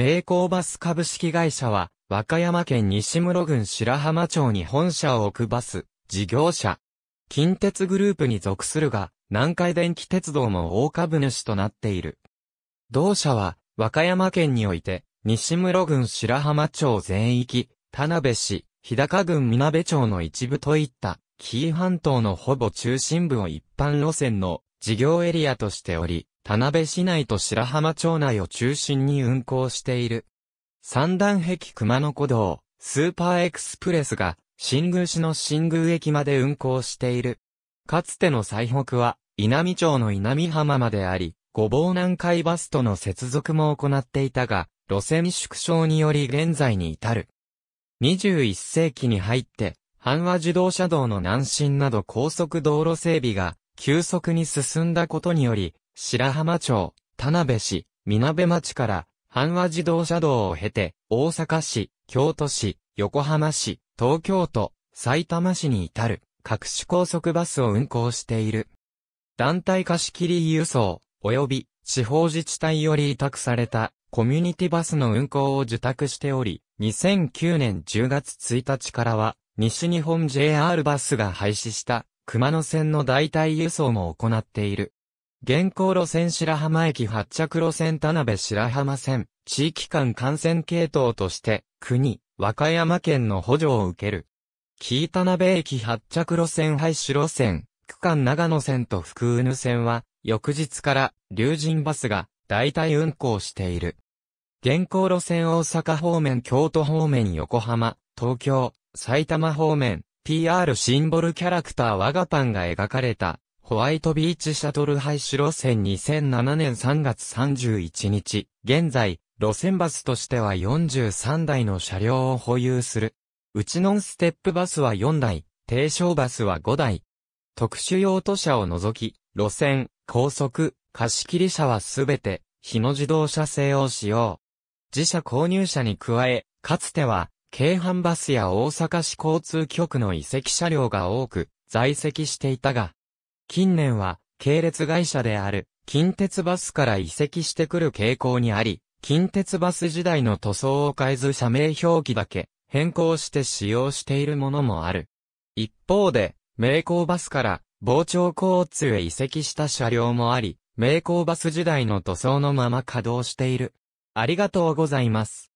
名工バス株式会社は、和歌山県西室郡白浜町に本社を置くバス、事業者。近鉄グループに属するが、南海電気鉄道も大株主となっている。同社は、和歌山県において、西室郡白浜町全域、田辺市、日高郡なべ町の一部といった、紀伊半島のほぼ中心部を一般路線の事業エリアとしており、田辺市内と白浜町内を中心に運行している。三段壁熊野古道、スーパーエクスプレスが、新宮市の新宮駅まで運行している。かつての最北は、稲美町の稲美浜まであり、ごぼう南海バスとの接続も行っていたが、路線縮小により現在に至る。21世紀に入って、阪和自動車道の南進など高速道路整備が急速に進んだことにより、白浜町、田辺市、南部町から、阪和自動車道を経て、大阪市、京都市、横浜市、東京都、埼玉市に至る、各種高速バスを運行している。団体貸切輸送、及び地方自治体より委託されたコミュニティバスの運行を受託しており、2009年10月1日からは、西日本 JR バスが廃止した熊野線の代替輸送も行っている。現行路線白浜駅発着路線田辺白浜線、地域間感染系統として、国、和歌山県の補助を受ける。木田辺駅発着路線廃止路線、区間長野線と福宇線は、翌日から、竜神バスが、代替運行している。現行路線大阪方面京都方面横浜、東京、埼玉方面、PR シンボルキャラクター我がパンが描かれたホワイトビーチシャトル廃止路線2007年3月31日、現在、路線バスとしては43台の車両を保有する。うちのステップバスは4台、低床バスは5台。特殊用途車を除き、路線、高速、貸切車はすべて、日野自動車製を使用。自社購入車に加え、かつては、京阪バスや大阪市交通局の移籍車両が多く、在籍していたが、近年は、系列会社である、近鉄バスから移籍してくる傾向にあり、近鉄バス時代の塗装を変えず社名表記だけ変更して使用しているものもある。一方で、名工バスから傍聴交通へ移籍した車両もあり、名工バス時代の塗装のまま稼働している。ありがとうございます。